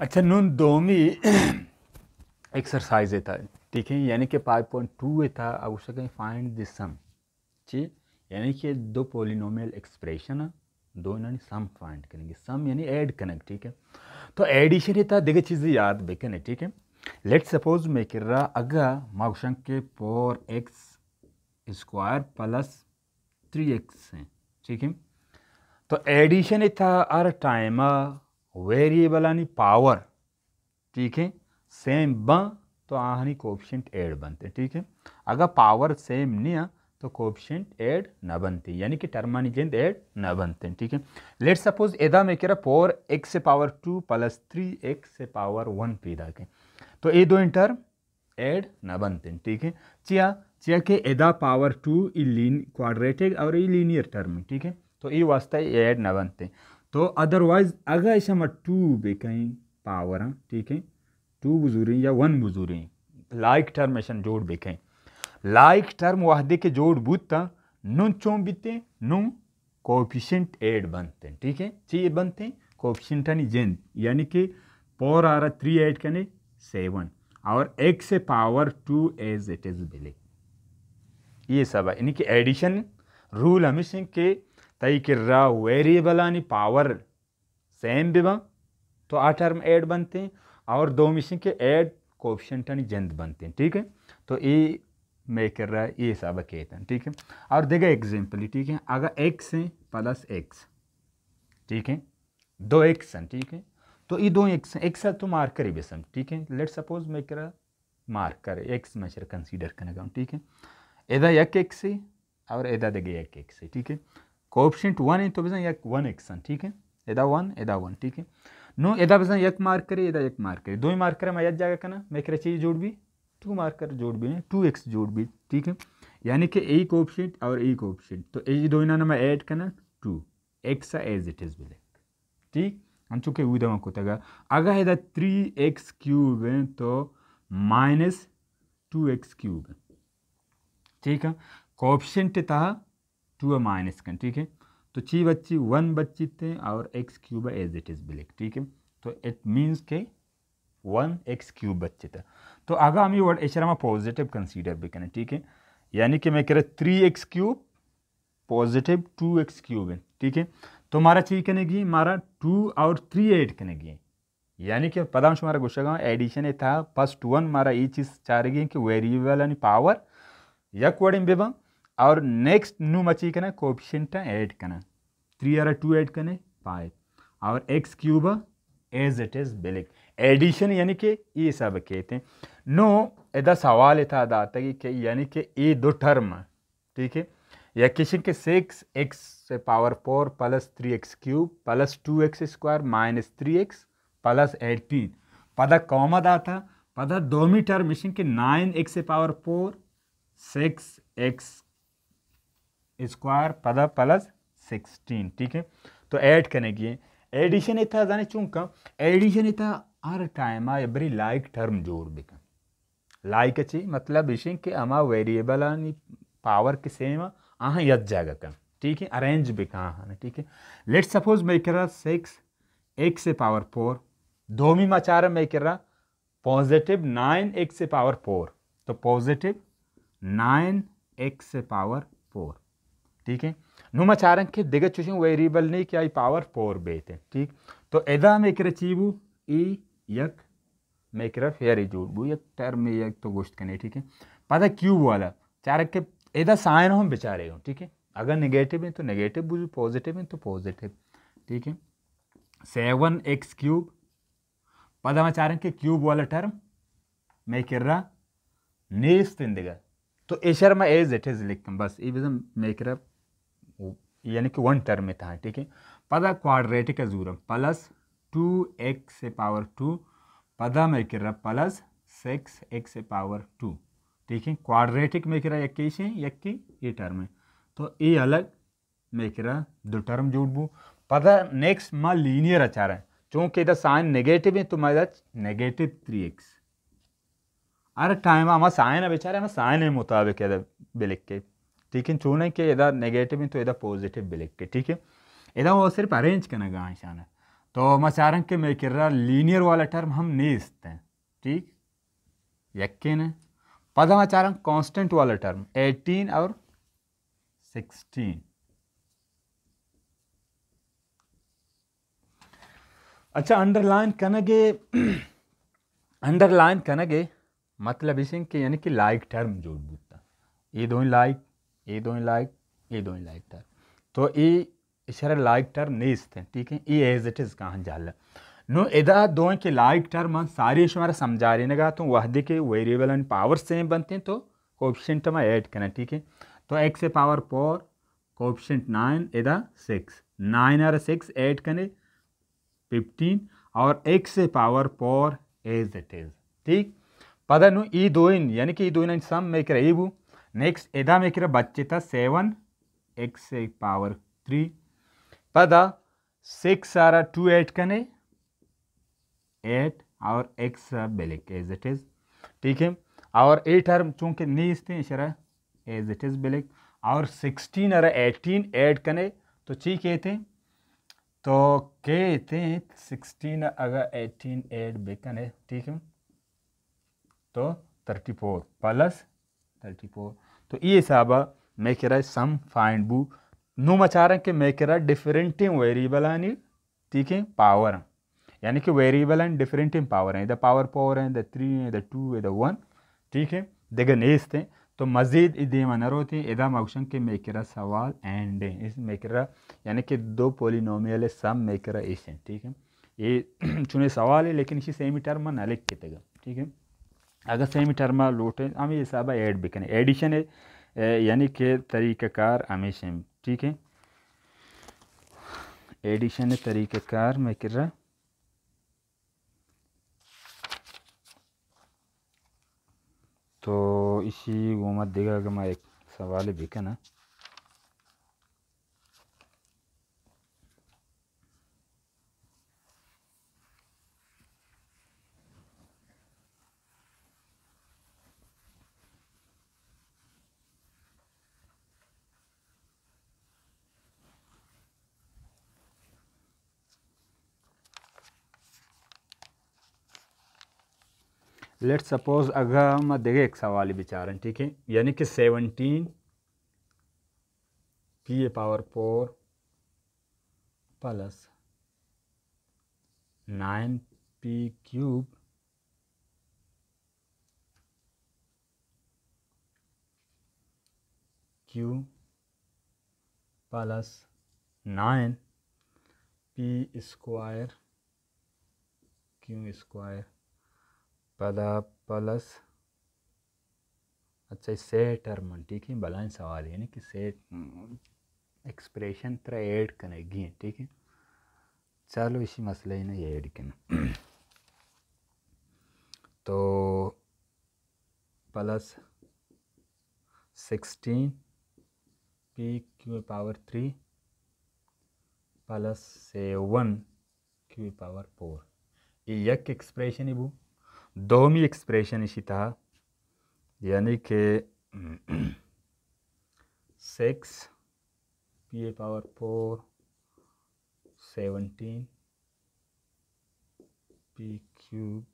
अच्छा नून दोमी एक्सरसाइज था ठीक है यानी कि फाइव पॉइंट टू था अब उससे कहीं फाइंड दिस सम ठीक यानी कि दो पोलिनोमियल एक्सप्रेशन दो इन्होंने सम फाइंड करेंगे सम यानी ऐड कनेक्ट ठीक है तो एडिशन ही था देखिए चीज़ें याद बेकने ठीक है लेट सपोज मैं कर रहा अगर माउशन के four x square plus three x है ठीक है तो एडिशन ही था अर टाइम वेरिएबल आनी पावर ठीक है सेम ब तो आहनी कोऑप्शेंट एड बनते ठीक है अगर पावर सेम नहीं है तो कोऑप्शेंट एड न बनते यानी कि गेंद एड न बनते ठीक है लेट सपोज एदा में कह रहा फोर एक्स से power two plus three x से पावर वन पैदा के तो ये दो इंटर एड न बनते ठीक है चिया चिया के एदा पावर टू इन क्वाड्रेटिक और इ लीनियर टर्म ठीक है तो ये वास्ते एड न बनते तो अदरवाइज अगर ऐसे हम टू बे कहीं पावर हाँ ठीक है टू बुजुरी या वन बुजूर लाइक टर्म ऐसा जोड़ बे कहीं लाइक टर्म वाहदे के जोड़ बूता हाँ, नुन चौं बीते नु कोफिशेंट एड बनते हैं ठीक है चाहिए बनते हैं कोफिशेंट यानी जेन यानी कि पोर आ रहा थ्री एड कहने सेवन और एक से power two as it is बिले ये सब है यानी कि एडिशन रूल हमेशा के तयकिर्रा वेरिएबल यानी पावर सेम भी बा तो आ टर्म एड बनते हैं और दो मिशन के एड कोप्शंट यानी जंद बनते हैं ठीक है तो ये मैं कर रहा है ये सब कहते हैं ठीक है और देगा एग्जाम्पल ठीक है अगर एक्स है प्लस एक्स ठीक है दो एक्स हैं ठीक है तो ये दो एक्स एक्स तो मार्कर ही बेसम ठीक है लेट सपोज मैं मार्क मार्कर एक्स मैं कंसीडर करने का ठीक है एदा एक एक्स है और एदा देगा एक एक्स है ठीक है कोऑप्शेंट वन है तो बेसा एक वन एक्सन ठीक है एदा वन एदा वन ठीक है नो एदा बेसा एक मार्क करे एदा एक मार्क करे दो ही मार्क करे मैं यद जाएगा कहना मैं कह चाहिए जोड़ भी टू मार्कर जोड़ भी टू एक्स जोड़ भी ठीक है यानी कि ए ऑप्शन और ए ऑप्शन तो ए दो ना मैं ऐड करना two x as it is बिले ठीक हम चुके को कोतगा अगर है थ्री एक्स क्यूब है तो माइनस टू एक्स क्यूब ठीक है कोऑप्शेंट था टू ए माइनस का ठीक है तो ची बच्ची वन बच्ची थे और x cube as it is ब्लैक ठीक है तो इट मीन्स के वन एक्स क्यूब बच्चे थे तो अगर हम वर्ड हम पॉजिटिव कंसीडर भी करें ठीक है यानी कि मैं कह रहा three x cube positive two x cube है ठीक है तो हमारा चाहिए कहने गई हमारा टू और थ्री एड कहने की यानी कि पता हमारा गुस्सा एडिशन था फर्स्ट वन हमारा ये चीज़ चाह रही है कि वेरिएबल यानी पावर यक वर्ड इन बेबा और नेक्स्ट नू मची कना कोपिशेंट ऐड कना थ्री आर टू ऐड कने फाइव और x cube as it is बिलिक एडिशन यानी कि ये सब कहते हैं नो एदा सवाल था दाता कि यानी कि ये दो टर्म ठीक है या किशन के सिक्स एक्स से power four plus three x cube plus two x square minus three x plus eighteen पदा कॉमा दाता पदा दो मी टर्म मिशन के नाइन एक्स से power four six x square पद प्लस सिक्सटीन ठीक है तो ऐड करने की एडिशन इतना जाने चूंका एडिशन इतना हर टाइम आ एवरी लाइक टर्म जोड़ बेका लाइक अच्छी मतलब इसे कि अमा वेरिएबल आनी पावर के सेम अहाँ यद जागा का ठीक है अरेंज बेका हाँ ठीक है लेट सपोज मैं कर रहा सिक्स एक से पावर फोर दो में मचार मैं कर रहा पॉजिटिव नाइन एक से पावर फोर तो पॉजिटिव नाइन एक से पावर फोर ठीक है नुम चार अंक दिग्गज वेरिएबल දෙගච්චුසින් क्या කියයි පවර් පෝර් බේත ठीक तो एदा मेकर चीबू ई यक में मेकर फेयर जोड़बू यक टर में यक तो गोश्त करने ठीक है पता क्यूब वाला चार के एदा साइन हम बेचारे हो ठीक है अगर नेगेटिव है तो नेगेटिव बुझ पॉजिटिव है तो पॉजिटिव ठीक है सेवन एक्स क्यूब पता में चार के क्यूब वाला टर्म मैं कर रहा इन दिगा तो एशर में एज इट इज लिख बस ई बिजम मेकर यानी कि वन टर्म में था ठीक है पदा क्वाड्रेटिक जूरम प्लस टू एक्स से पावर टू पदा में कर रहा प्लस सिक्स एक्स से पावर टू ठीक है क्वाड्रेटिक में किरा इक्कीस है इक्की ये टर्म है तो ये अलग में कर रहा दो टर्म जोड़बू पदा नेक्स्ट माँ लीनियर अचार है चूँकि इधर साइन नेगेटिव है तो मैं नेगेटिव थ्री एक्स अरे टाइम हमारा साइन है बेचारे हमें साइन है मुताबिक बेलिक के ठीक है चूने के यदा नेगेटिव तो यदा पॉजिटिव बिलिक के ठीक है यदा वो सिर्फ अरेंज करना गाँव शाना तो मैं चाह रहा कि मैं कर रहा लीनियर वाला टर्म हम नहीं इसते हैं ठीक यकीन है पद मैं चाह रहा हूँ कॉन्स्टेंट वाला टर्म एटीन और सिक्सटीन अच्छा अंडरलाइन कनगे अंडरलाइन कनगे मतलब इसे यानी कि लाइक टर्म जोड़ बूता ये दो लाइक એ तो ई इशारे थे ठीक है एज इट इज़ कहाँ नो दो के लाइक सारी समझा रही नगा तो के वेरिएबल एंड पावर सेम बनते हैं तो कोप्शेंट में ऐड करना ठीक है तो एक्स ए पावर फोर कोप्शेंट नाइन एदा सिक्स नाइन और सिक्स ऐड करें फिफ्टीन और एक्स ए power four as it is ठीक पता नो ई दो यानी कि ई दो सम मैं कर नेक्स्ट ನೆಕ್ಸ್ಟ್ ಎದಾಮೇಕಿರೋ ಬಚ್ಚಿತ ಸೆವೆನ್ ಎಕ್ಸ್ पावर थ्री पद सिक्स आर टू एट कने एट और एक्स बेलेक एज इट इज़ ठीक है और एट आर चूंकि नीस थे इशरा एज इट इज़ बेलेक और सिक्सटीन आर एटीन ऐड कने तो ची कहते हैं तो कहते हैं सिक्सटीन अगर एटीन बेकन है ठीक है तो thirty four plus thirty four तो ये हिसाब मेकेरा सम फाइंड बू नु मचार के मेकेरा डिफरेंट इन वेरिएबल आनी ठीक है पावर यानी कि variable and different in power है इधर पावर पावर है इधर थ्री है इधर टू इधर वन ठीक है देखे नेस थे तो मज़ीद इधे मनर होते इधर मौशन के मेकरा सवाल एंड इस मेकरा यानी कि दो पोलिनोमियल सम मेकरा एस ठीक है ये चुने सवाल है लेकिन इसी सेम टर्म लिख के तेगा ठीक है अगर सेमी टर्मा लोटे हमें ये सब ऐड भी करें एडिशन है यानी के तरीक़ार हमें सेम ठीक है एडिशन है तरीक़ाकार मैं कर रहा तो इसी वो मत देगा कि मैं एक सवाल भी करना लेट सपोज अगर हम देखें एक सवाल विचार ठीक है यानी कि सेवनटीन पी ए power four plus nine p cube q plus nine P square Q square पदा प्लस अच्छा इससे टर्म ठीक है बलाइन सवाल यानी कि से एक्सप्रेशन तरह ऐड है ठीक है चलो इसी मसले ने ऐड करना तो plus sixteen p Q power three plus seven q power four ये यक एक्सप्रेशन ही वो दोमी एक्सप्रेशन इसी था यानी कि सिक्स पी ए power four seventeen P cube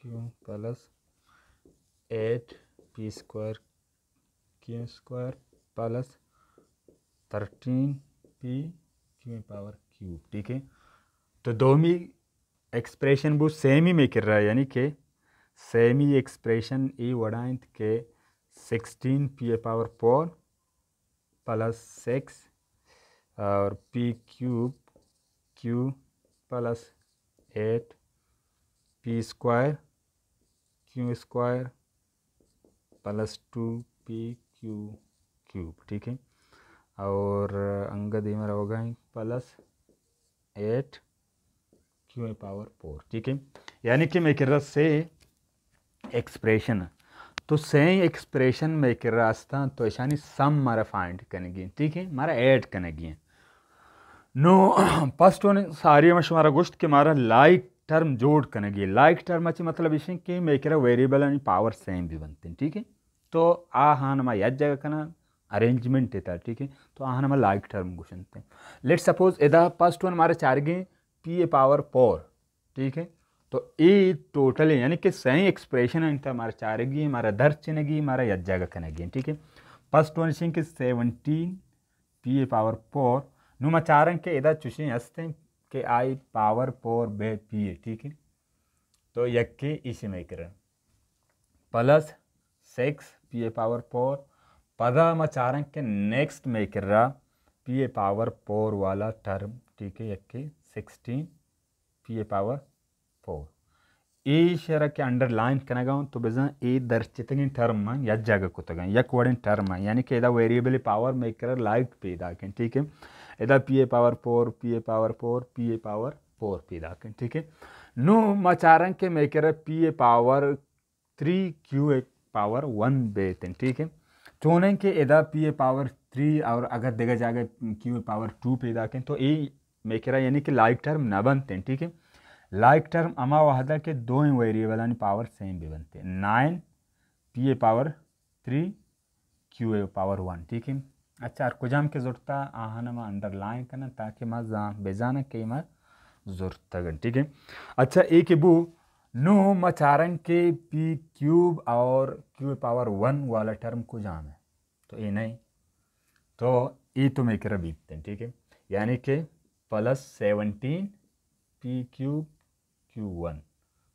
q plus eight P square Q square plus thirteen p Q power cube ठीक है तो दोमी एक्सप्रेशन वो सेम ही में कर रहा है यानी कि सेम ही एक्सप्रेशन ई वडाइंथ के sixteen P A power four plus six और p cube q plus eight P square Q square plus two P q cube ठीक है और uh, अंगद मेरा होगा प्लस एट क्यू ए पावर फोर ठीक है यानी कि मैं कह रहा से एक्सप्रेशन तो सही एक्सप्रेशन में रहा था तो ऐसा सम मारा फाइंड गए ठीक है मारा ऐड गए नो फर्स्ट वन सारी में शुमारा गोश्त के मारा लाइक टर्म जोड़ गए लाइक टर्म अच्छी मतलब इसे कि मैं कह रहा वेरिएबल एंड पावर सेम भी बनते हैं ठीक है तो आ हाँ नमा याद जगह का ना अरेंजमेंट देता है ठीक है तो आ हाँ नमा लाइक टर्म गुशनते हैं लेट सपोज इधर फर्स्ट वन हमारे चार गए पी ए पावर फोर ठीक है तो ए टोटल यानी कि सही एक्सप्रेशन है हमारा चारगी हमारा नगी हमारा यज्जागकनगी ठीक है फर्स्ट वन सिंह सेवनटीन पी ए पावर फोर नुमा चारंग के इधर चुशे हंसते के आई पावर फोर बे पी ए ठीक है तो यके इसी में कर प्लस सिक्स पी ए पावर फोर पदा मचारंग के नेक्स्ट में कर रहा पी ए पावर फोर वाला टर्म ठीक है यके sixteen P A power four ए शरಕ್ಕೆ ಅಂಡರ್ಲೈನ್ ಕನಗಂ ತೋ ಬಜಾ ಎ ದರ್ಚಿತಗಿನ ಟರ್ಮ್ ಯಾ ಜಾಗಕ್ಕೆ यक ಯಾ ಕೋಆರ್ಡಿನೇಟ್ ಟर्म यानी कि इदा वेरिएबल पावर मेकर लाइट पे दाकें ठीक है इदा पी ए पावर फोर पी ए पावर फोर पी ए पावर फोर पे दाकें ठीक है नो मचारन के मेकर पी ए पावर थ्री क्यू ए पावर वन बेतन ठीक है चोने के इदा पी ए पावर थ्री और अगर देखा जाएगा क्यू ए पावर टू पे दाखें तो ए मेकेरा यानी कि लाइक टर्म ना बनते हैं ठीक है लाइक टर्म अमा वहादा के दो ही वेरिएबल यानी पावर सेम भी बनते हैं nine P A power three q A power one ठीक है अच्छा और कुजाम के जुड़ता आहन में लाइन करना ताकि माँ जा बेजाना कई माँ जरूरत ठीक है अच्छा एक बू नो मचारन के पी क्यूब और क्यू ए पावर वन वाला टर्म कुजाम है तो ये नहीं तो ये तो मेकर बीतते हैं ठीक है यानी कि plus seventeen P cube Q one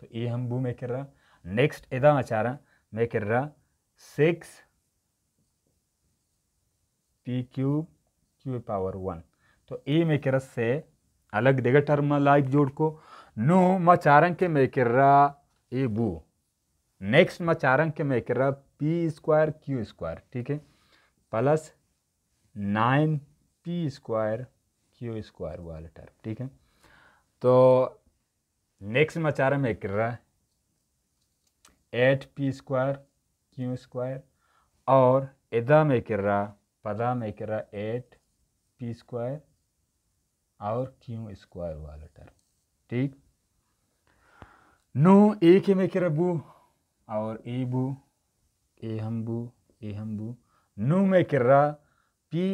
तो ये हम बू में कर रहा नेक्स्ट एदा आचार मैं कर रहा six P cube Q power one तो ये मैं कर रहा से अलग देगा टर्म लाइक जोड़ को मैं मचारंग के मैं कर रहा ए बू नेक्स्ट मचारंग के मैं कर रहा पी स्क्वायर क्यू स्क्वायर ठीक है plus nine P square Q square वाले टर्म ठीक है तो नेक्स्ट में चार में कर रहा है eight P square Q square और इधर में कर रहा पदा में कर रहा एट पी स्क्वायर और क्यू स्क्वायर वाले टर्म ठीक नो ए के में कर बू और ए बू ए हम बू ए हम बू नो में कर रहा पी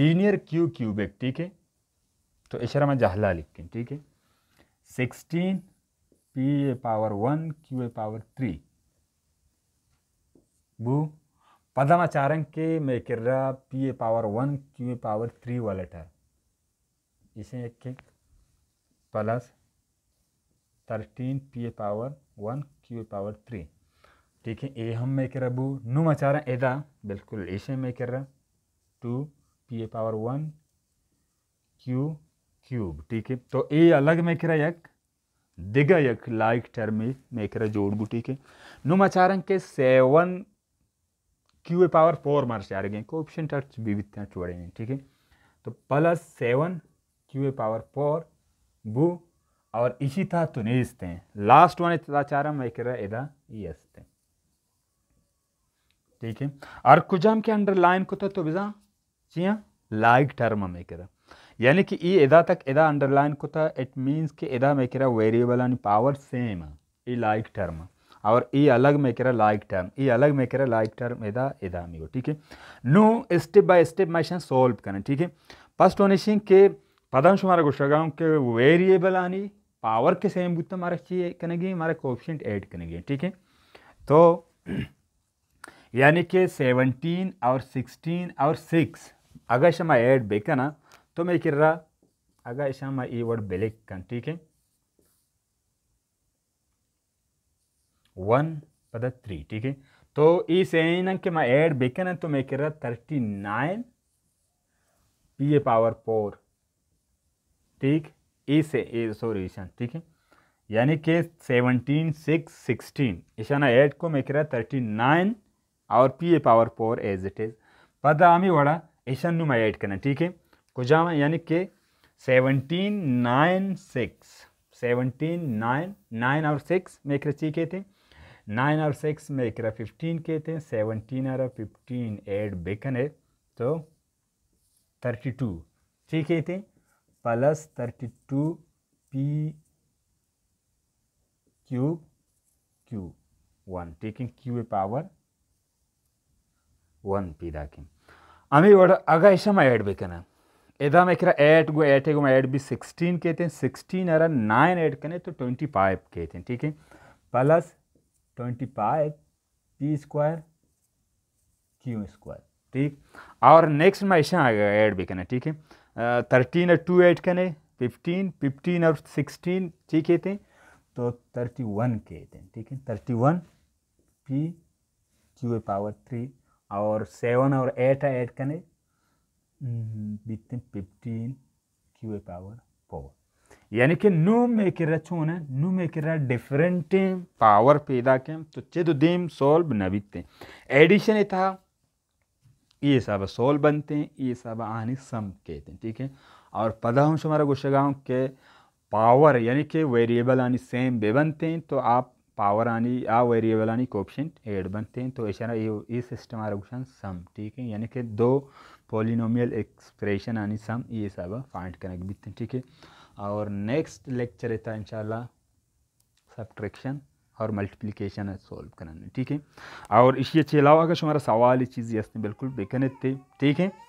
लीनियर क्यू क्यूबिक ठीक है तो इशारा मैं जहला लिख के ठीक है sixteen P A power one Q A power three बू पदमाचारण के कर रहा P A power one Q A power three वाला टर इसे एक के प्लस थर्टीन पी ए पावर वन क्यू ए पावर थ्री ठीक है ए हम मैं कर बू नुम अचारण एदा बिल्कुल इसे में कर रहा टू पी ए पावर वन क्यू क्यूब ठीक है तो ए अलग मेकरा यक दिगा यक लाइक टर्म में जोड़ जोड़बू ठीक है नुमा चारंग के सेवन क्यू ए पावर फोर मार चारेंगे ऑप्शन टर्च विविध चोड़ेंगे ठीक है तो प्लस सेवन क्यू ए पावर फोर बू और इसी था तो नहीं इसते हैं लास्ट वन इतना चारा मैं कह रहा इधर ये e हंसते ठीक है और कुछ हम के लाइन को तो बिजा तो जी लाइक हाँ, टर्म में रहा यानी कि ई एदा तक एदा अंडरलाइन था इट मीन्स कि एदा मेकेरा variable and power same like term और ई अलग करा लाइक टर्म ई अलग करा लाइक टर्म एदा एदा amigo ठीक है नो स्टेप बाय स्टेप मैशन सॉल्व करना ठीक है फर्स्ट ओनिशिंग के पदम पदांश हमारा गुस्सागांव के वेरिएबल आनी पावर के सेम बुत हमारा चाहिए करेंगे हमारा कोऑफिशिएंट ऐड करेंगे ठीक है तो यानी कि सेवनटीन और सिक्सटीन और सिक्स अगर शमा ऐड बेकना तो Tome kirra aga ishama word word ठीक है वन पद थ्री ठीक है तो इस के मैं ऐड बेकन है तो मैं कि रहा thirty nine P A power four ठीक इस सॉरी ईशान ठीक है यानी कि सेवनटीन सिक्स सिक्सटीन ईशाना एट को मैं कह रहा थर्टी नाइन और P A power four as it is पता आमी वड़ा ईशान मैं ऐड करना ठीक है कुजामा यानी कि seventeen nine six seventeen nine nine और सिक्स में एक रची कहते थे नाइन और सिक्स में एक फिफ्टीन के थे सेवनटीन और फिफ्टीन एड बेकन है तो थर्टी टू ठीक है थे plus thirty two P Q Q one taking Q ए पावर वन पी दाकिंग आम्ही एवढं आगायशामा ऐड बेकन එදා මේකර ඇට්ගු एट भी सिक्सटीन कहते हैं सिक्सटीन अरा नाइन ऐड करें तो ट्वेंटी फाइव कहते हैं ठीक है plus twenty five P square Q square ठीक और नेक्स्ट में ऐसा आएगा ऐड भी करना ठीक है थर्टीन और टू ऐड करने फिफ्टीन फिफ्टीन और सिक्सटीन ठीक कहते हैं तो थर्टी वन कहते हैं ठीक है thirty one P Q power three और सेवन और एट ऐड करने Mm-hmm. between qa power 4 यानी कि नु में कर छोन नु में कर डिफरेंट पावर पैदा के तो चे तो देम सॉल्व न बीते एडिशन ये था ये सब सॉल्व बनते हैं ये सब आनी सम कहते हैं ठीक है और पता पदांश हमारा गुस्सा गुस्सेगांव के पावर यानी कि वेरिएबल आनी सेम बे बनते हैं तो आप पावर आनी आ वेरिएबल आनी कोप्शेंट एड बनते हैं तो ऐसा ये ये सिस्टम हमारा क्वेश्चन सम ठीक है यानी कि दो पॉलिनोमियल एक्सप्रेशन आनी सम ये सब फाइंड करने के बीते ठीक है और नेक्स्ट लेक्चर रहता है इंशाल्लाह सब्ट्रैक्शन और मल्टीप्लिकेशन सॉल्व करने ठीक है और इसी अच्छे अलावा अगर हमारा सवाल इस चीज़ बिल्कुल बेकने थे ठीक है